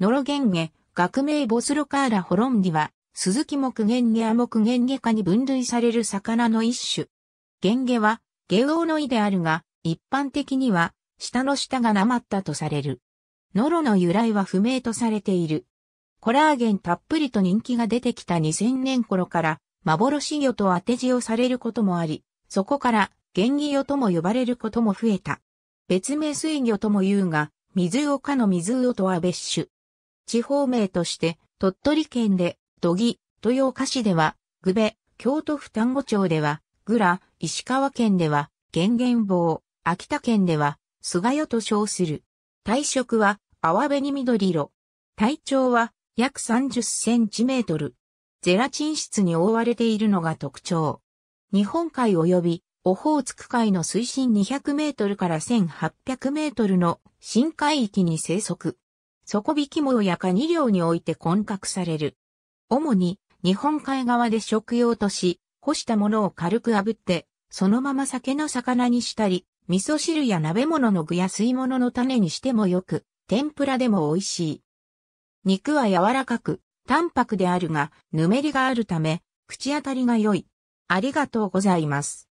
ノロゲンゲ、学名ボスロカーラホロンディは、鈴木木ゲンゲアモクゲンゲ科に分類される魚の一種。ゲンゲは、ゲオノイであるが、一般的には、下の下がなまったとされる。ノロの由来は不明とされている。コラーゲンたっぷりと人気が出てきた2000年頃から、幻魚と当て字をされることもあり、そこから、ゲンギ魚とも呼ばれることも増えた。別名水魚とも言うが、水魚かの水魚とは別種。地方名として、鳥取県で、土木、豊岡市では、ぐべ、京都府丹後町では、ぐら、石川県では、玄元棒、秋田県では、菅谷と称する。体色は、泡紅緑色。体長は、約30センチメートル。ゼラチン質に覆われているのが特徴。日本海及び、オホーツク海の水深200メートルから1800メートルの深海域に生息。底引き網やカニ漁において混獲される。主に日本海側で食用とし、干したものを軽く炙って、そのまま酒の魚にしたり、味噌汁や鍋物の具や水い物の種にしてもよく、天ぷらでも美味しい。肉は柔らかく、淡白であるが、ぬめりがあるため、口当たりが良い。ありがとうございます。